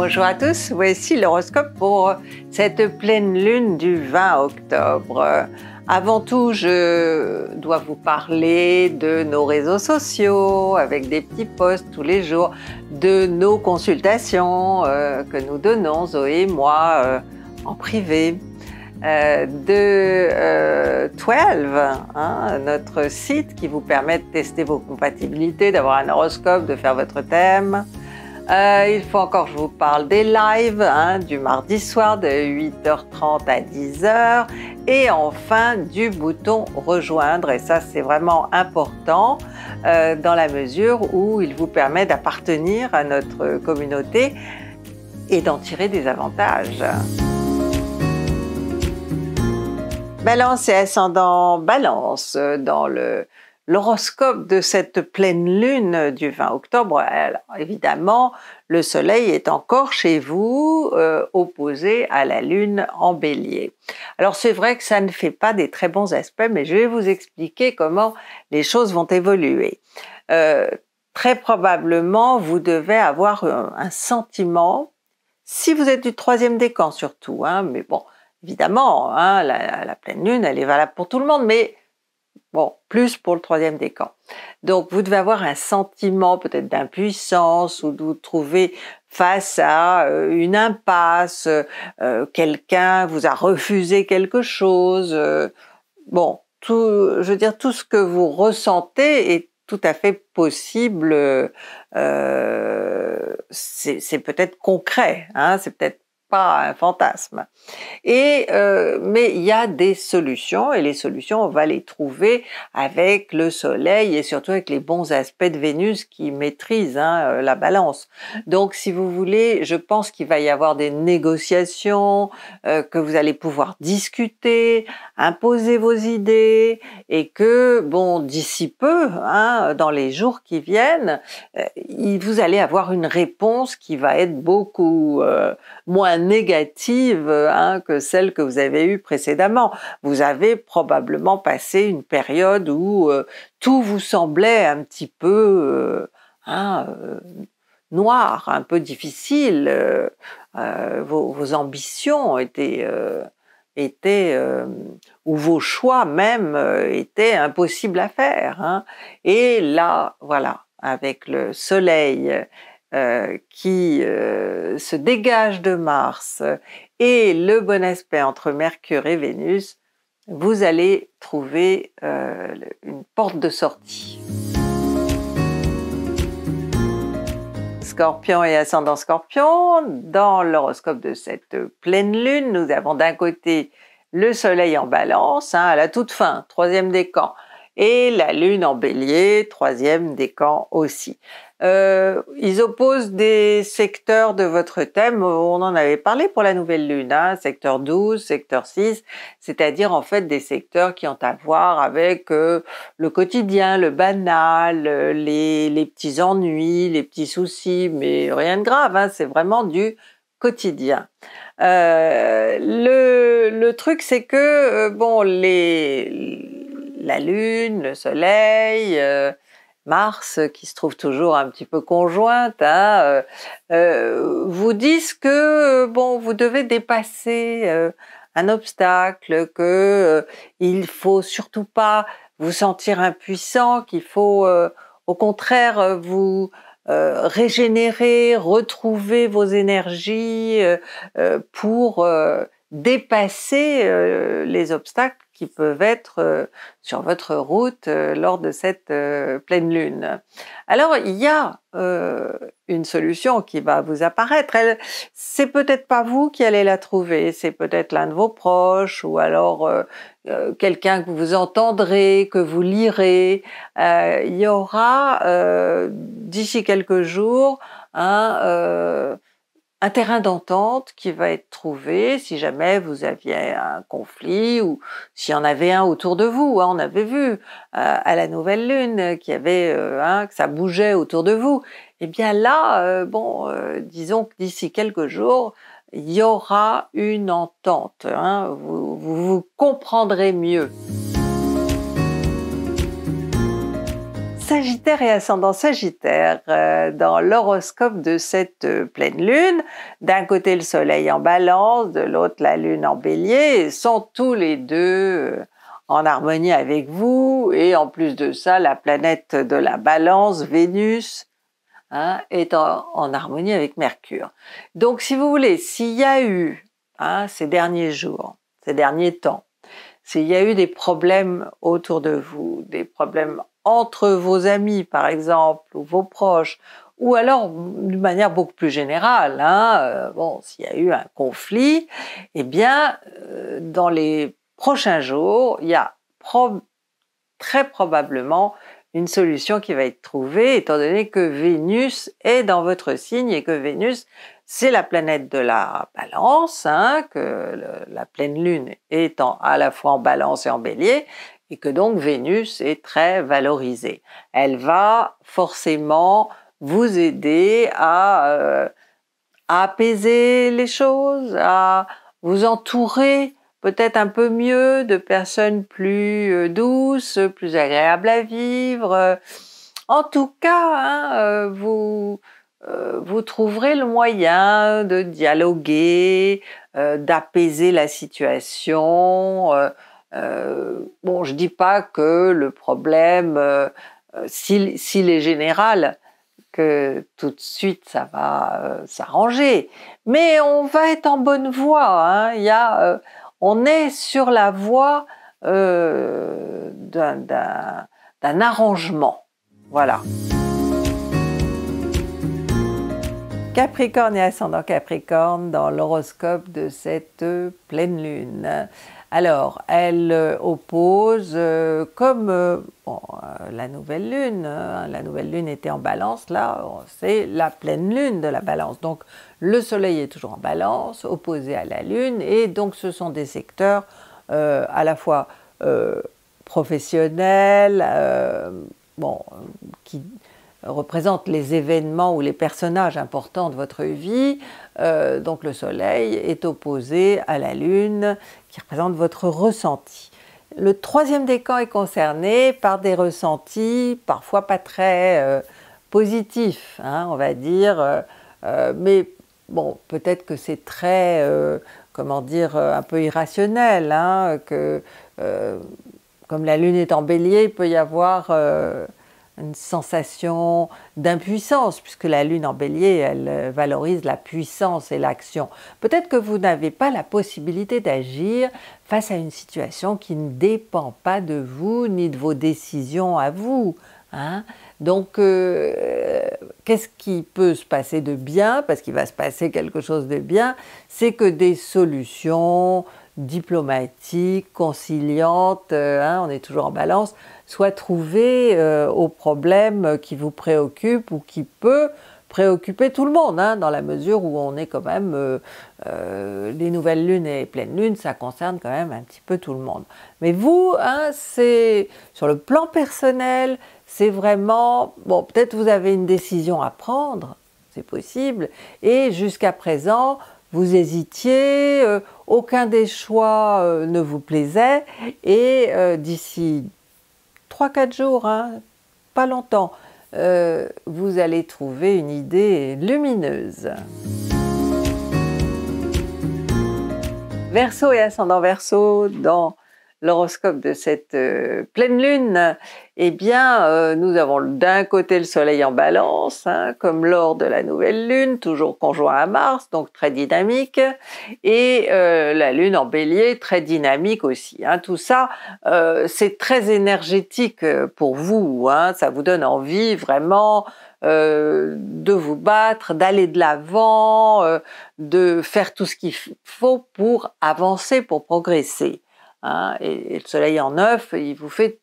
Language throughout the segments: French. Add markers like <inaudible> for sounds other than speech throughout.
Bonjour à tous, voici l'horoscope pour cette pleine lune du 20 octobre. Avant tout, je dois vous parler de nos réseaux sociaux avec des petits posts tous les jours, de nos consultations euh, que nous donnons, Zoé et moi, euh, en privé. Euh, de 12, hein, notre site qui vous permet de tester vos compatibilités, d'avoir un horoscope, de faire votre thème. Euh, il faut encore que je vous parle des lives hein, du mardi soir de 8h30 à 10h et enfin du bouton rejoindre et ça c'est vraiment important euh, dans la mesure où il vous permet d'appartenir à notre communauté et d'en tirer des avantages. Balance et ascendant balance euh, dans le L'horoscope de cette pleine lune du 20 octobre, évidemment, le Soleil est encore chez vous, euh, opposé à la lune en bélier. Alors c'est vrai que ça ne fait pas des très bons aspects, mais je vais vous expliquer comment les choses vont évoluer. Euh, très probablement, vous devez avoir un, sentiment, si vous êtes du troisième décan surtout, hein, mais bon, évidemment, hein, la, la pleine lune, elle est valable pour tout le monde, mais Bon, plus pour le troisième décan. Donc, vous devez avoir un sentiment peut-être d'impuissance ou de vous trouver face à euh, une impasse, euh, euh, quelqu'un vous a refusé quelque chose. bon, je veux dire, tout ce que vous ressentez est tout à fait possible. c'est peut-être concret, hein, c'est peut-être pas un fantasme. Et euh, mais il y a des solutions et les solutions on va les trouver avec le Soleil et surtout avec les bons aspects de Vénus qui maîtrisent hein, euh, la Balance. Donc si vous voulez, je pense qu'il va y avoir des négociations euh, que vous allez pouvoir discuter, imposer vos idées et que bon d'ici peu, hein, dans les jours qui viennent, vous allez avoir une réponse qui va être beaucoup moins négative hein, que celle que vous avez eue précédemment. Vous avez probablement passé une période où euh, tout vous semblait un petit peu euh, hein, euh, noir, un peu difficile. Vos, ambitions étaient étaient ou vos choix même étaient impossibles à faire. Hein. Et là, voilà, avec le soleil euh, qui euh, se dégage de Mars euh, et le bon aspect entre Mercure et Vénus, vous allez trouver une porte de sortie. Scorpion et ascendant Scorpion, dans l'horoscope de cette pleine lune, nous avons d'un côté le Soleil en balance, hein, à la toute fin, troisième décan, et la lune en bélier, troisième décan aussi. Euh, ils opposent des secteurs de votre thème, on en avait parlé pour la nouvelle lune, hein, secteur 12, secteur 6, c'est-à-dire en fait des secteurs qui ont à voir avec euh, le quotidien, le banal, euh, les, les, petits ennuis, les petits soucis, mais rien de grave, hein, c'est vraiment du quotidien. le, le, truc c'est que, bon, les la Lune, le Soleil, euh, Mars, euh, qui se trouve toujours un petit peu conjointe, hein, euh, vous disent que bon, vous devez dépasser un obstacle, que il faut surtout pas vous sentir impuissant, qu'il faut au contraire vous régénérer, retrouver vos énergies pour dépasser euh, les obstacles qui peuvent être euh, sur votre route euh, lors de cette pleine lune. Alors il y a une solution qui va vous apparaître. Elle, c'est peut-être pas vous qui allez la trouver, c'est peut-être l'un de vos proches ou alors quelqu'un que vous entendrez, que vous lirez. il y aura d'ici quelques jours un un terrain d'entente qui va être trouvé si jamais vous aviez un conflit ou s'il y en avait un autour de vous. Hein. on avait vu euh, à la nouvelle lune qu'il y avait euh, que ça bougeait autour de vous. Eh bien là, euh, bon, disons que d'ici quelques jours, il y aura une entente. Hein. vous vous comprendrez mieux. Sagittaire et ascendant Sagittaire euh, dans l'horoscope de cette euh, pleine lune. D'un côté le soleil en balance, de l'autre la lune en bélier, sont tous les deux euh, en harmonie avec vous et en plus de ça la planète de la balance, Vénus, hein, est en, harmonie avec Mercure. Donc si vous voulez, s'il y a eu hein, ces derniers jours, ces derniers temps, s'il y a eu des problèmes autour de vous, des problèmes entre vos amis, par exemple, ou vos proches, ou alors d'une manière beaucoup plus générale, hein, euh, bon, s'il y a eu un conflit, eh bien, euh, dans les prochains jours, il y a très probablement une solution qui va être trouvée, étant donné que Vénus est dans votre signe et que Vénus, c'est la planète de la balance, hein, que la pleine lune étant à la fois en balance et en bélier, et que donc Vénus est très valorisée. Elle va forcément vous aider euh, à, apaiser les choses, à vous entourer peut-être un peu mieux de personnes plus euh, douces, plus agréables à vivre. En tout cas, hein, euh, vous, vous trouverez le moyen de dialoguer, d'apaiser la situation, euh, bon, je ne dis pas que le problème, euh, euh, s'il si, est général, que tout de suite ça va s'arranger, mais on va être en bonne voie. Hein. Il y a, on est sur la voie d'un arrangement. Voilà. Capricorne et ascendant Capricorne dans l'horoscope de cette pleine lune. Alors, elle euh, oppose, euh, comme euh, la nouvelle lune, hein, la nouvelle lune était en balance, là, c'est la pleine lune de la balance. Donc, le soleil est toujours en balance, opposé à la lune, et donc ce sont des secteurs à la fois professionnels, bon, qui, euh, représente les événements ou les personnages importants de votre vie. Euh, donc le Soleil est opposé à la Lune qui représente votre ressenti. Le troisième décan est concerné par des ressentis parfois pas très euh, positifs, hein, on va dire, mais bon, peut-être que c'est très, comment dire, un peu irrationnel, hein, que comme la Lune est en bélier, il peut y avoir une sensation d'impuissance, puisque la lune en bélier, elle euh, valorise la puissance et l'action. Peut-être que vous n'avez pas la possibilité d'agir face à une situation qui ne dépend pas de vous ni de vos décisions à vous. Hein. Donc, euh, qu'est-ce qui peut se passer de bien Parce qu'il va se passer quelque chose de bien, c'est que des solutions, diplomatique, conciliante, euh, hein, on est toujours en balance, soit trouvé euh, au problème qui vous préoccupe ou qui peut préoccuper tout le monde, hein, dans la mesure où on est quand même, euh, les nouvelles lunes et pleines lunes, ça concerne quand même un petit peu tout le monde. Mais vous, hein, c'est sur le plan personnel, c'est vraiment, bon, peut-être vous avez une décision à prendre, c'est possible, et jusqu'à présent, vous hésitiez, euh, aucun des choix euh, ne vous plaisait, et euh, d'ici 3-4 jours, hein, pas longtemps, vous allez trouver une idée lumineuse. Verseau et ascendant Verseau, dans l'horoscope de cette euh, pleine lune, eh bien, euh, nous avons d'un côté le Soleil en balance, hein, comme lors de la nouvelle lune, toujours conjoint à Mars, donc très dynamique, et euh, la lune en bélier, très dynamique aussi. Hein. Tout ça, c'est très énergétique pour vous, hein. ça vous donne envie vraiment de vous battre, d'aller de l'avant, de faire tout ce qu'il faut pour avancer, pour progresser. Hein, et, le soleil en neuf, il vous fait,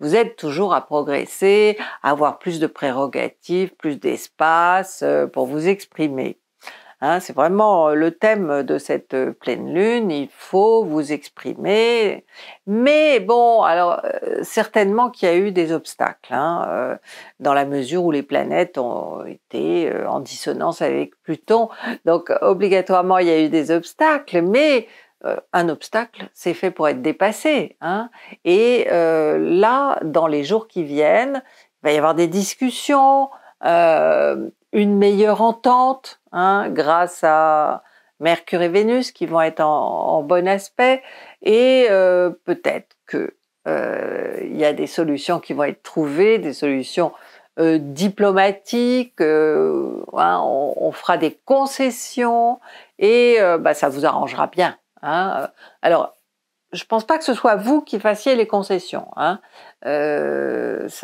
vous aide toujours à progresser, à avoir plus de prérogatives, plus d'espace euh, pour vous exprimer. Hein. c'est vraiment euh, le thème de cette euh, pleine lune, il faut vous exprimer. Mais bon, alors certainement qu'il y a eu des obstacles, hein, dans la mesure où les planètes ont été en dissonance avec Pluton. Donc obligatoirement, il y a eu des obstacles, mais euh, un obstacle, c'est fait pour être dépassé. Hein et euh, là, dans les jours qui viennent, il va y avoir des discussions, euh, une meilleure entente hein, grâce à Mercure et Vénus qui vont être en, bon aspect et peut-être qu'il y a des solutions qui vont être trouvées, des solutions diplomatiques, hein, on, fera des concessions et bah, ça vous arrangera bien. Hein. Alors, je ne pense pas que ce soit vous qui fassiez les concessions. Hein. ce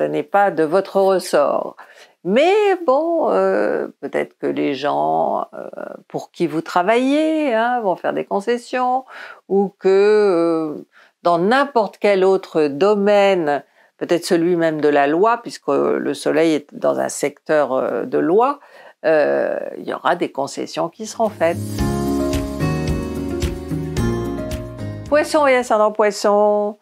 euh, n'est pas de votre ressort. Mais bon, euh, peut-être que les gens euh, pour qui vous travaillez hein, vont faire des concessions, ou que dans n'importe quel autre domaine, peut-être celui même de la loi, puisque le Soleil est dans un secteur de loi, il y aura des concessions qui seront faites. Poisson et ascendant Poisson,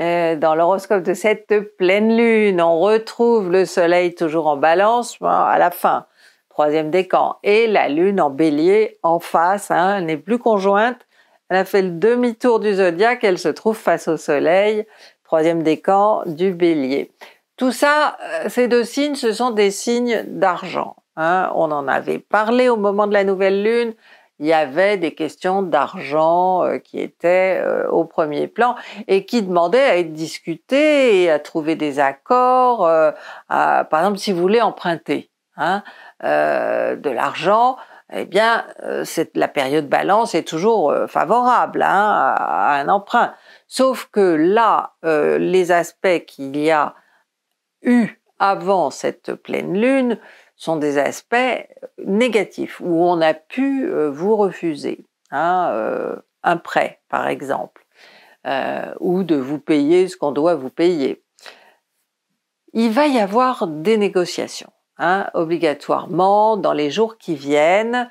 euh, dans l'horoscope de cette pleine lune, on retrouve le soleil toujours en balance à la fin, troisième décan, et la lune en bélier en face, hein, elle n'est plus conjointe, elle a fait le demi-tour du zodiaque, elle se trouve face au soleil, troisième décan du bélier. Tout ça, euh, ces deux signes, ce sont des signes d'argent. Hein. On en avait parlé au moment de la nouvelle lune, il y avait des questions d'argent euh, qui étaient euh, au premier plan et qui demandaient à être discutées et à trouver des accords. Euh, par exemple, si vous voulez emprunter hein, de l'argent, eh bien, la période balance est toujours favorable hein, à, un emprunt. Sauf que là, les aspects qu'il y a eu avant cette pleine lune sont des aspects négatifs où on a pu euh, vous refuser hein, euh, un prêt, par exemple, euh, ou de vous payer ce qu'on doit vous payer. Il va y avoir des négociations, hein, obligatoirement, dans les jours qui viennent.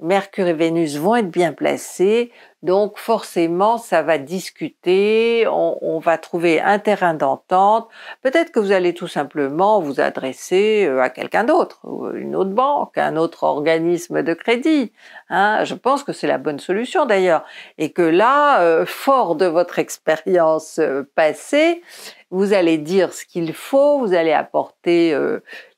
Mercure et Vénus vont être bien placés, donc forcément ça va discuter, on, va trouver un terrain d'entente. Peut-être que vous allez tout simplement vous adresser euh, à quelqu'un d'autre, une autre banque, un autre organisme de crédit. Hein. Je pense que c'est la bonne solution d'ailleurs, et que là, euh, fort de votre expérience euh, passée, vous allez dire ce qu'il faut, vous allez apporter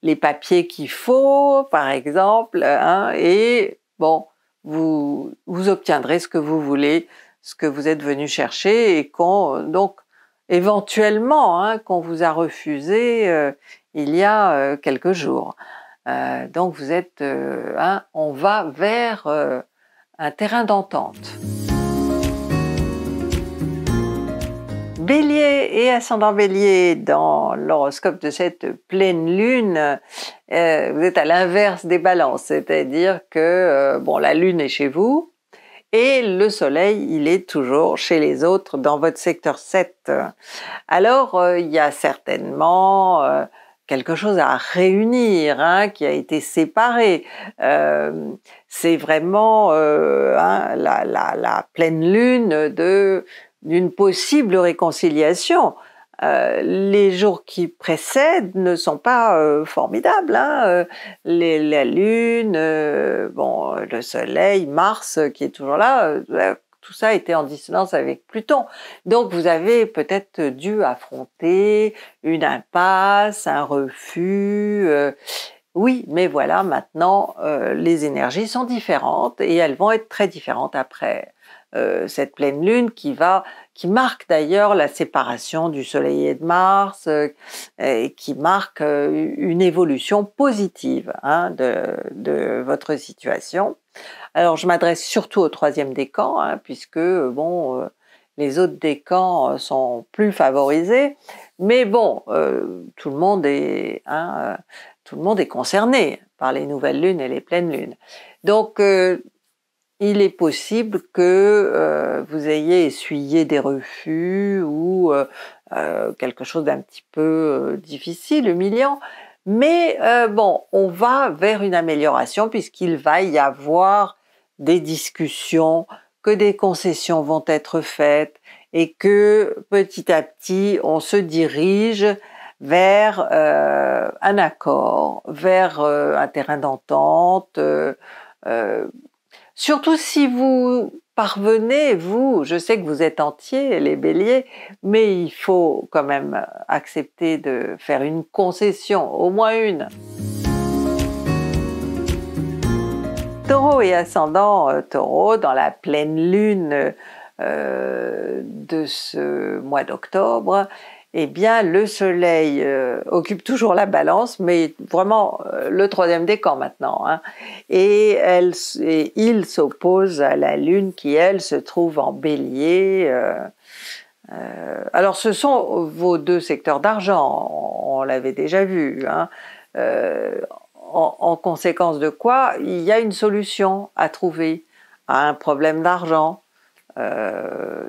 les papiers qu'il faut, par exemple, hein, et bon, vous, vous obtiendrez ce que vous voulez, ce que vous êtes venu chercher et qu'on, euh, donc, éventuellement, hein, qu'on vous a refusé euh, il y a euh, quelques jours. donc vous êtes, hein, on va vers un terrain d'entente. Bélier et ascendant Bélier dans l'horoscope de cette pleine lune, euh, vous êtes à l'inverse des balances, c'est-à-dire que euh, bon, la lune est chez vous et le soleil, il est toujours chez les autres dans votre secteur 7. Alors, euh, il y a certainement quelque chose à réunir, hein, qui a été séparé. c'est vraiment hein, la, pleine lune de d'une possible réconciliation. Euh, les jours qui précèdent ne sont pas euh, formidables. Hein. Euh, la Lune, bon, le Soleil, Mars qui est toujours là, tout ça était en dissonance avec Pluton. Donc vous avez peut-être dû affronter une impasse, un refus. oui, mais voilà, maintenant les énergies sont différentes et elles vont être très différentes après euh, cette pleine lune qui va, qui marque d'ailleurs la séparation du Soleil et de Mars, euh, et qui marque euh, une évolution positive hein, de, votre situation. Alors je m'adresse surtout au troisième décan, hein, puisque bon les autres décans sont plus favorisés, mais bon, tout, le monde est, hein, tout le monde est concerné par les nouvelles lunes et les pleines lunes. Donc, il est possible que euh, vous ayez essuyé des refus ou euh, euh, quelque chose d'un petit peu difficile, humiliant. Mais bon, on va vers une amélioration puisqu'il va y avoir des discussions, que des concessions vont être faites et que petit à petit, on se dirige vers un accord, vers un terrain d'entente, Surtout si vous parvenez, vous, je sais que vous êtes entier, les béliers, mais il faut quand même accepter de faire une concession, au moins une. Taureau et ascendant euh, taureau dans la pleine lune euh, de ce mois d'octobre, eh bien le soleil euh, occupe toujours la balance, mais vraiment euh, le troisième décan maintenant. Hein. Et, il s'oppose à la Lune qui, elle, se trouve en bélier. Euh, alors ce sont vos deux secteurs d'argent, on, l'avait déjà vu. Hein. en, conséquence de quoi, il y a une solution à trouver à un problème d'argent.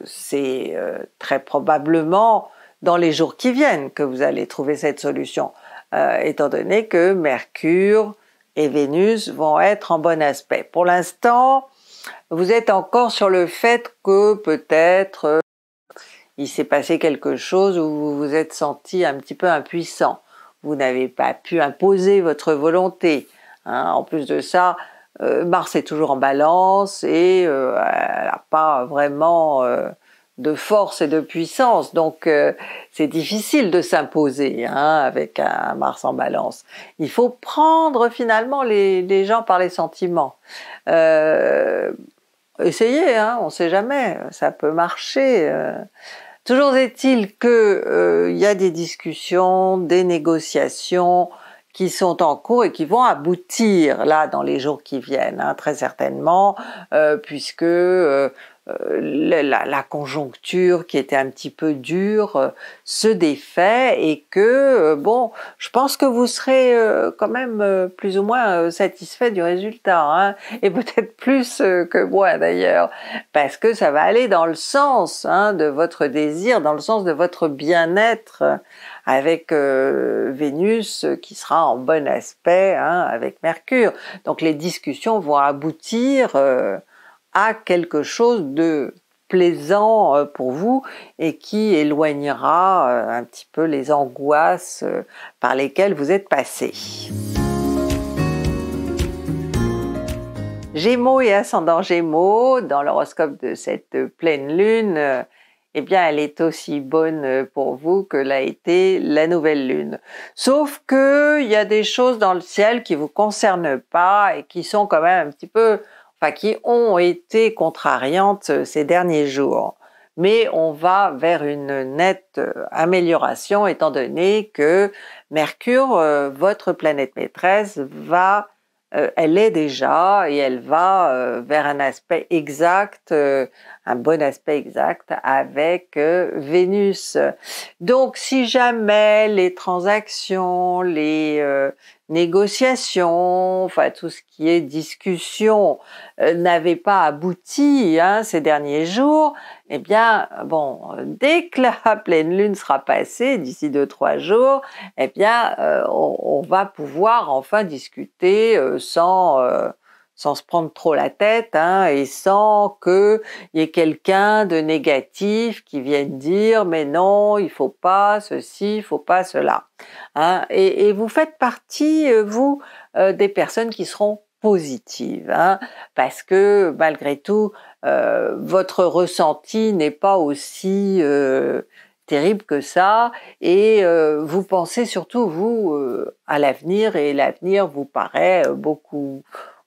C'est très probablement dans les jours qui viennent que vous allez trouver cette solution, euh, étant donné que Mercure et Vénus vont être en bon aspect. Pour l'instant, vous êtes encore sur le fait que peut-être euh, il s'est passé quelque chose où vous vous êtes senti un petit peu impuissant. Vous n'avez pas pu imposer votre volonté. Hein. En plus de ça, euh, Mars est toujours en balance et elle n'a pas vraiment de force et de puissance, donc euh, c'est difficile de s'imposer hein, avec un Mars en balance. Il faut prendre finalement les, gens par les sentiments. Euh, essayez, hein, on ne sait jamais, ça peut marcher. Euh. Toujours est-il qu'il y a des discussions, des négociations qui sont en cours et qui vont aboutir là dans les jours qui viennent, hein, très certainement, puisque euh, la, conjoncture qui était un petit peu dure euh, se défait et que, euh, bon, je pense que vous serez quand même plus ou moins satisfait du résultat, hein, et <laughs> peut-être plus que moi d'ailleurs, parce que ça va aller dans le sens hein, de votre désir, dans le sens de votre bien-être avec Vénus qui sera en bon aspect hein, avec Mercure. Donc les discussions vont aboutir à quelque chose de plaisant euh, pour vous et qui éloignera euh, un petit peu les angoisses euh, par lesquelles vous êtes passé. Gémeaux et ascendant Gémeaux, dans l'horoscope de cette pleine lune, eh bien, elle est aussi bonne pour vous que l'a été la nouvelle lune. Sauf qu'il il y a des choses dans le ciel qui vous concernent pas et qui sont quand même un petit peu qui ont été contrariantes euh, ces derniers jours. Mais on va vers une nette euh, amélioration étant donné que Mercure, euh, votre planète maîtresse, va, elle est déjà et elle va vers un aspect exact un bon aspect exact avec euh, Vénus. Donc si jamais les transactions, les euh, négociations, enfin tout ce qui est discussion euh, n'avait pas abouti hein, ces derniers jours, eh bien bon, dès que la <laughs> pleine lune sera passée d'ici deux trois jours, eh bien on, va pouvoir enfin discuter sans sans se prendre trop la tête hein, et sans qu'il y ait quelqu'un de négatif qui vienne dire mais non, il faut pas ceci, il faut pas cela. Hein. Et, vous faites partie, euh, vous, euh, des personnes qui seront positives, hein, parce que malgré tout, euh, votre ressenti n'est pas aussi... terrible que ça et vous pensez surtout vous à l'avenir et l'avenir vous paraît beaucoup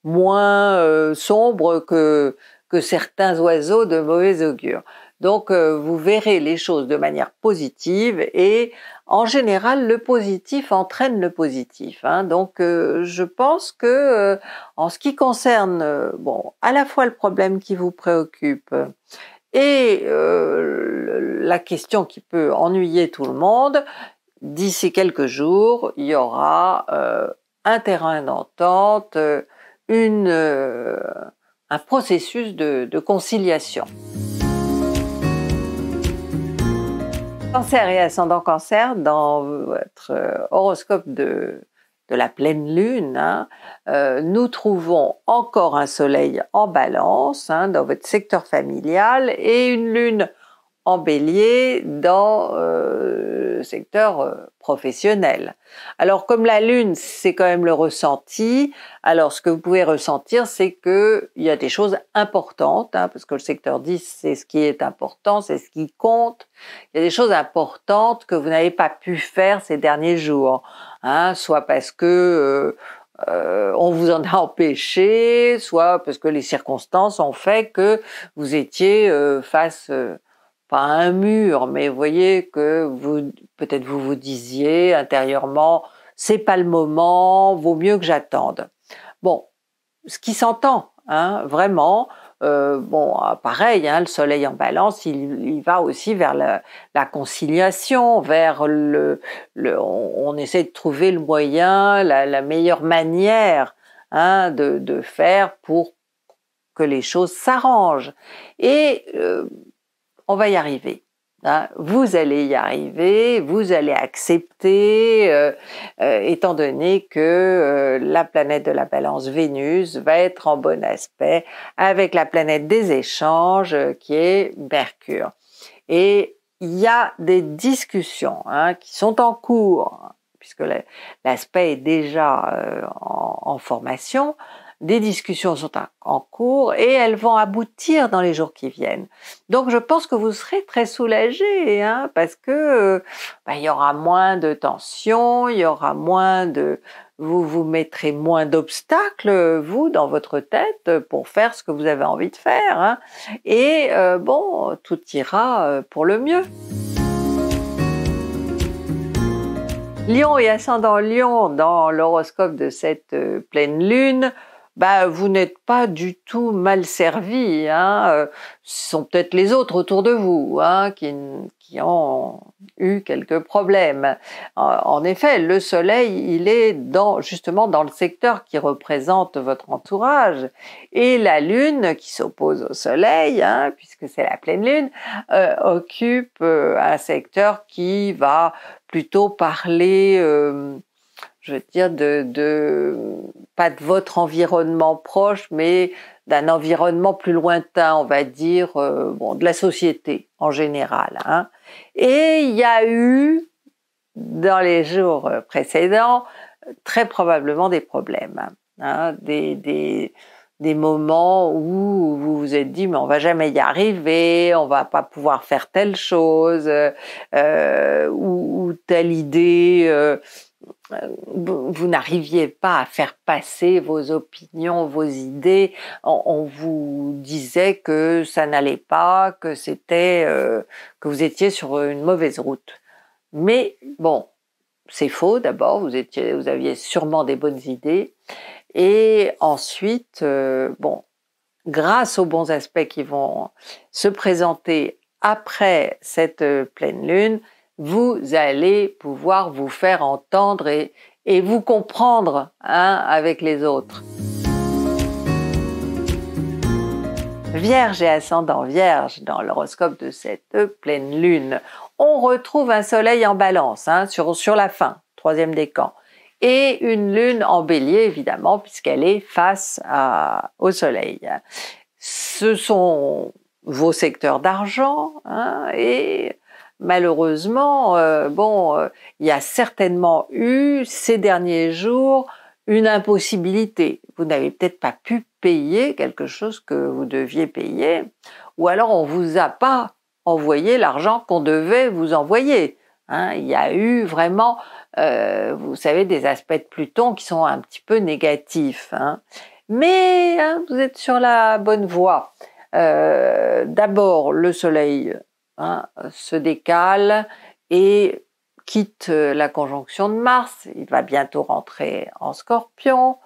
moins euh, sombre que, que certains oiseaux de mauvais augure. Donc euh, vous verrez les choses de manière positive et en général le positif entraîne le positif. Hein. Donc euh, je pense que en ce qui concerne bon à la fois le problème qui vous préoccupe et la question qui peut ennuyer tout le monde, d'ici quelques jours il y aura un terrain d'entente euh, un processus de, conciliation. Cancer et ascendant cancer, dans votre euh, horoscope de, la pleine lune, hein, euh, nous trouvons encore un soleil en balance hein, dans votre secteur familial et une lune en bélier dans euh, le secteur euh, professionnel. Alors comme la lune, c'est quand même le ressenti, alors ce que vous pouvez ressentir, c'est qu'il y a des choses importantes, hein, parce que le secteur 10, c'est ce qui est important, c'est ce qui compte. Il y a des choses importantes que vous n'avez pas pu faire ces derniers jours, hein, soit parce que... Euh, euh on vous en a empêché, soit parce que les circonstances ont fait que vous étiez face pas un mur, mais vous voyez que vous, peut-être vous vous disiez intérieurement, c'est pas le moment, vaut mieux que j'attende. Bon, ce qui s'entend, hein, vraiment. Euh, bon, ah, pareil, hein, le soleil en balance, il, va aussi vers la, conciliation, vers le, on, essaie de trouver le moyen, la, meilleure manière hein, de, de, faire pour que les choses s'arrangent. Et euh, on va y arriver. Hein, vous allez y arriver, vous allez accepter, euh, euh, étant donné que euh, la planète de la balance Vénus va être en bon aspect avec la planète des échanges qui est Mercure. Et il y a des discussions hein, qui sont en cours, hein, puisque l'aspect est déjà en, formation, des discussions sont en cours et elles vont aboutir dans les jours qui viennent. Donc je pense que vous serez très soulagé hein, parce que euh, bah, il y aura moins de tensions, il y aura moins de vous vous mettrez moins d'obstacles, vous, dans votre tête, pour faire ce que vous avez envie de faire. Hein. Et euh, bon, tout ira euh, pour le mieux. Lion et ascendant Lion dans l'horoscope de cette pleine lune, bah vous n'êtes pas du tout mal servi. Hein. Euh, ce sont peut-être les autres autour de vous hein, qui, ont eu quelques problèmes. En effet, le soleil, il est dans, justement dans le secteur qui représente votre entourage et la lune qui s'oppose au soleil, hein, puisque c'est la pleine lune, euh, occupe euh, un secteur qui va plutôt parler je veux dire, de, de pas de votre environnement proche, mais d'un environnement plus lointain, on va dire, euh, bon, de la société en général. Hein. Et il y a eu, dans les jours précédents, très probablement des problèmes, hein, des, des, des, moments où vous vous êtes dit, mais on va jamais y arriver, on va pas pouvoir faire telle chose, euh, ou, telle idée. Euh, vous, n'arriviez pas à faire passer vos opinions, vos idées. On, vous disait que ça n'allait pas, que c'était euh, que vous étiez sur une mauvaise route. Mais bon, c'est faux d'abord. Vous étiez, vous aviez sûrement des bonnes idées. Et ensuite, euh, bon, grâce aux bons aspects qui vont se présenter après cette euh, pleine lune, vous allez pouvoir vous faire entendre et, vous comprendre hein, avec les autres. Vierge et ascendant Vierge dans l'horoscope de cette pleine lune, on retrouve un soleil en balance hein, sur, la fin, troisième décan, et une lune en bélier évidemment puisqu'elle est face au soleil. Ce sont vos secteurs d'argent hein, et malheureusement, euh, bon, euh, il y a certainement eu ces derniers jours une impossibilité. Vous n'avez peut-être pas pu payer quelque chose que vous deviez payer, ou alors on vous a pas envoyé l'argent qu'on devait vous envoyer. Hein. il y a eu vraiment, euh, vous savez, des aspects de Pluton qui sont un petit peu négatifs. Hein. Mais hein, vous êtes sur la bonne voie. D'abord, le Soleil Hein, se décale et quitte la conjonction de Mars. Il va bientôt rentrer en scorpion.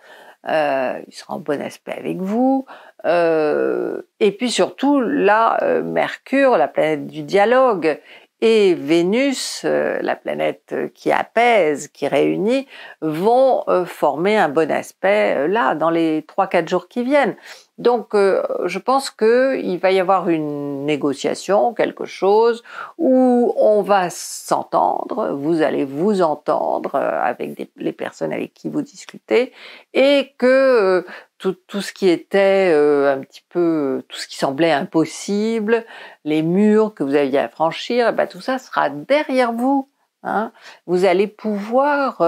Euh, il sera en bon aspect avec vous. Euh, et puis surtout, là, euh, Mercure, la planète du dialogue, et Vénus, la planète qui apaise, qui réunit, vont former un bon aspect là, dans les 3-4 jours qui viennent. Donc, euh, je pense qu'il va y avoir une négociation, quelque chose, où on va s'entendre, vous allez vous entendre euh, avec les personnes avec qui vous discutez, et que euh, tout, ce qui était un petit peu, tout ce qui semblait impossible, les murs que vous aviez à franchir, eh ben, tout ça sera derrière vous. Hein. Vous allez pouvoir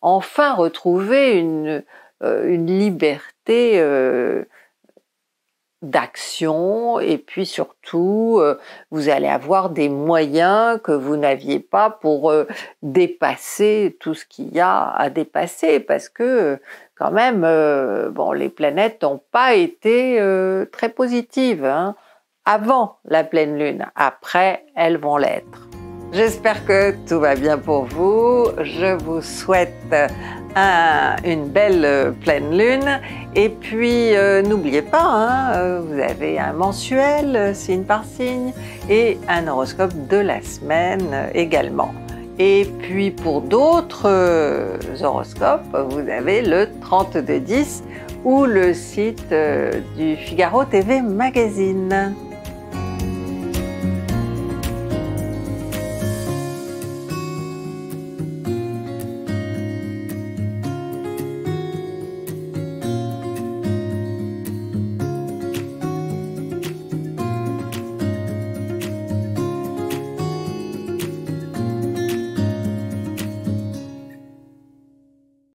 enfin retrouver une liberté d'action et puis surtout euh, vous allez avoir des moyens que vous n'aviez pas pour euh, dépasser tout ce qu'il y a à dépasser parce que quand même euh, bon les planètes n'ont pas été très positives hein. avant la pleine lune après elles vont l'être. J'espère que tout va bien pour vous. Je vous souhaite euh, une belle euh, pleine lune. Et puis, euh, n'oubliez pas, hein, vous avez un mensuel, signe par signe, et un horoscope de la semaine également. Et puis pour d'autres horoscopes, vous avez le 3210 ou le site du Figaro TV Magazine.